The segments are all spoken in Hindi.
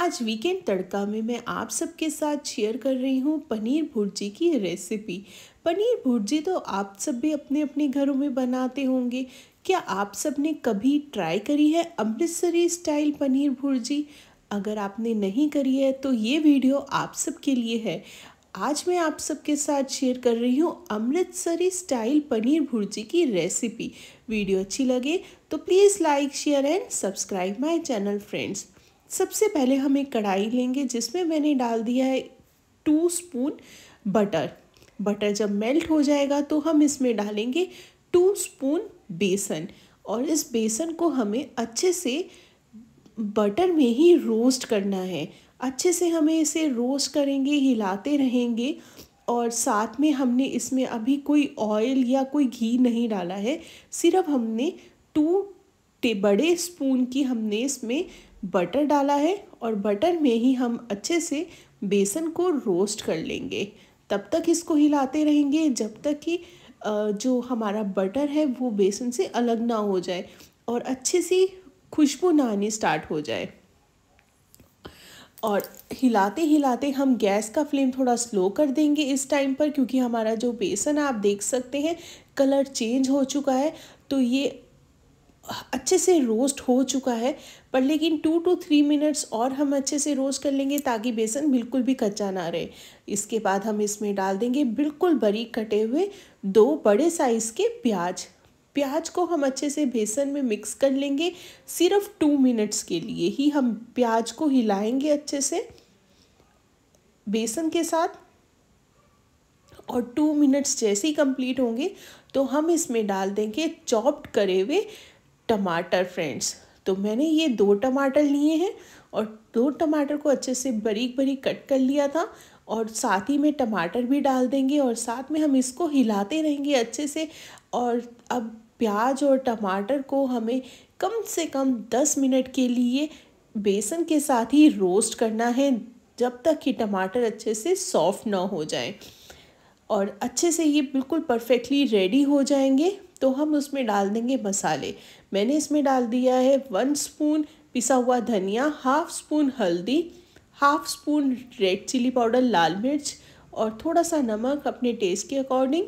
आज वीकेंड तड़का में मैं आप सबके साथ शेयर कर रही हूँ पनीर भुर्जी की रेसिपी पनीर भुर्जी तो आप सब भी अपने अपने घरों में बनाते होंगे क्या आप सब ने कभी ट्राई करी है अमृतसरी स्टाइल पनीर भुर्जी अगर आपने नहीं करी है तो ये वीडियो आप सब के लिए है आज मैं आप सबके साथ शेयर कर रही हूँ अमृतसरी स्टाइल पनीर भुर्जी की रेसिपी वीडियो अच्छी लगे तो please like share and subscribe my channel friends सबसे पहले हम एक कढ़ाई लेंगे जिसमें मैंने डाल दिया है टू स्पून बटर बटर जब मेल्ट हो जाएगा तो हम इसमें डालेंगे टू स्पून बेसन और इस बेसन को हमें अच्छे से बटर में ही रोस्ट करना है अच्छे से हमें इसे रोस्ट करेंगे हिलाते रहेंगे और साथ में हमने इसमें अभी कोई ऑयल या कोई घी नहीं डाला है सिर्फ हमने टू बड़े स्पून की हमने इसमें बटर डाला है और बटर में ही हम अच्छे से बेसन को रोस्ट कर लेंगे तब तक इसको हिलाते रहेंगे जब तक कि जो हमारा बटर है वो बेसन से अलग ना हो जाए और अच्छे सी खुशबू ना आनी स्टार्ट हो जाए और हिलाते हिलाते हम गैस का फ्लेम थोड़ा स्लो कर देंगे इस टाइम पर क्योंकि हमारा जो बेसन आप देख सकते हैं कलर चेंज हो चुका है तो ये अच्छे से रोस्ट हो चुका है पर लेकिन टू टू थ्री मिनट्स और हम अच्छे से रोस्ट कर लेंगे ताकि बेसन बिल्कुल भी कच्चा ना रहे इसके बाद हम इसमें डाल देंगे बिल्कुल बरी कटे हुए दो बड़े साइज़ के प्याज प्याज को हम अच्छे से बेसन में मिक्स कर लेंगे सिर्फ टू मिनट्स के लिए ही हम प्याज को हिलाएंगे अच्छे से बेसन के साथ और टू मिनट्स जैसे ही कंप्लीट होंगे तो हम इसमें डाल देंगे चॉप्ड करे हुए टमाटर फ्रेंड्स तो मैंने ये दो टमाटर लिए हैं और दो टमाटर को अच्छे से बरीक बरीक कट कर लिया था और साथ ही में टमाटर भी डाल देंगे और साथ में हम इसको हिलाते रहेंगे अच्छे से और अब प्याज और टमाटर को हमें कम से कम दस मिनट के लिए बेसन के साथ ही रोस्ट करना है जब तक कि टमाटर अच्छे से सॉफ्ट ना हो जाए और अच्छे से ये बिल्कुल परफेक्टली रेडी हो जाएंगे तो हम उसमें डाल देंगे मसाले मैंने इसमें डाल दिया है वन स्पून पिसा हुआ धनिया हाफ स्पून हल्दी half spoon red chilli powder लाल मिर्च और थोड़ा सा नमक अपने टेस्ट के अकॉर्डिंग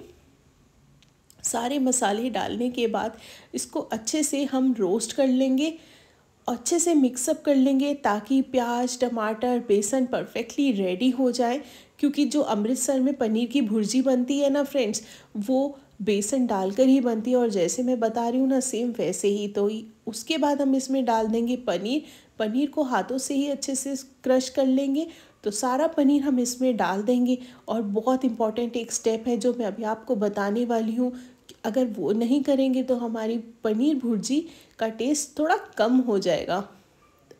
सारे मसाले डालने के बाद इसको अच्छे से हम रोस्ट कर लेंगे अच्छे से मिक्सअप कर लेंगे ताकि प्याज टमाटर बेसन परफेक्टली रेडी हो जाए क्योंकि जो अमृतसर में पनीर की भुर्जी बनती है ना फ्रेंड्स वो बेसन डालकर ही बनती है और जैसे मैं बता रही हूँ ना सेम वैसे ही तो ही उसके बाद हम इसमें डाल देंगे पनीर पनीर को हाथों से ही अच्छे से क्रश कर लेंगे तो सारा पनीर हम इसमें डाल देंगे और बहुत इंपॉर्टेंट एक स्टेप है जो मैं अभी आपको बताने वाली हूँ अगर वो नहीं करेंगे तो हमारी पनीर भुर्जी का टेस्ट थोड़ा कम हो जाएगा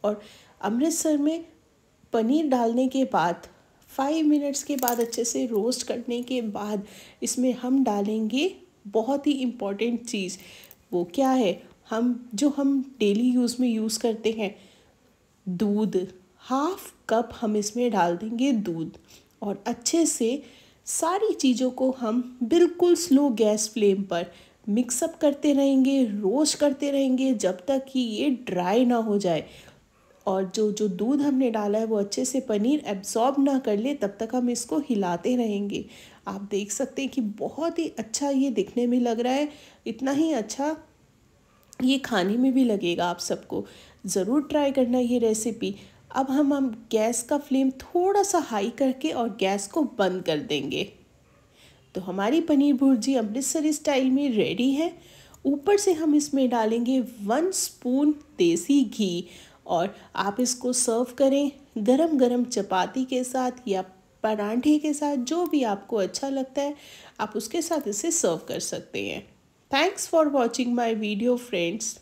और अमृतसर में पनीर डालने के बाद फाइव मिनट्स के बाद अच्छे से रोस्ट करने के बाद इसमें हम डालेंगे बहुत ही इम्पॉर्टेंट चीज़ वो क्या है हम जो हम डेली यूज़ में यूज़ करते हैं दूध हाफ कप हम इसमें डाल देंगे दूध और अच्छे से सारी चीज़ों को हम बिल्कुल स्लो गैस फ्लेम पर मिक्सअप करते रहेंगे रोस्ट करते रहेंगे जब तक कि ये ड्राई ना हो जाए और जो जो दूध हमने डाला है वो अच्छे से पनीर एब्जॉर्ब ना कर ले तब तक हम इसको हिलाते रहेंगे आप देख सकते हैं कि बहुत ही अच्छा ये दिखने में लग रहा है इतना ही अच्छा ये खाने में भी लगेगा आप सबको ज़रूर ट्राई करना ये रेसिपी अब हम हम गैस का फ्लेम थोड़ा सा हाई करके और गैस को बंद कर देंगे तो हमारी पनीर भुर्जी अमृतसरी स्टाइल में रेडी है ऊपर से हम इसमें डालेंगे वन स्पून देसी घी और आप इसको सर्व करें गरम गरम चपाती के साथ या परांठे के साथ जो भी आपको अच्छा लगता है आप उसके साथ इसे सर्व कर सकते हैं thanks for watching my video friends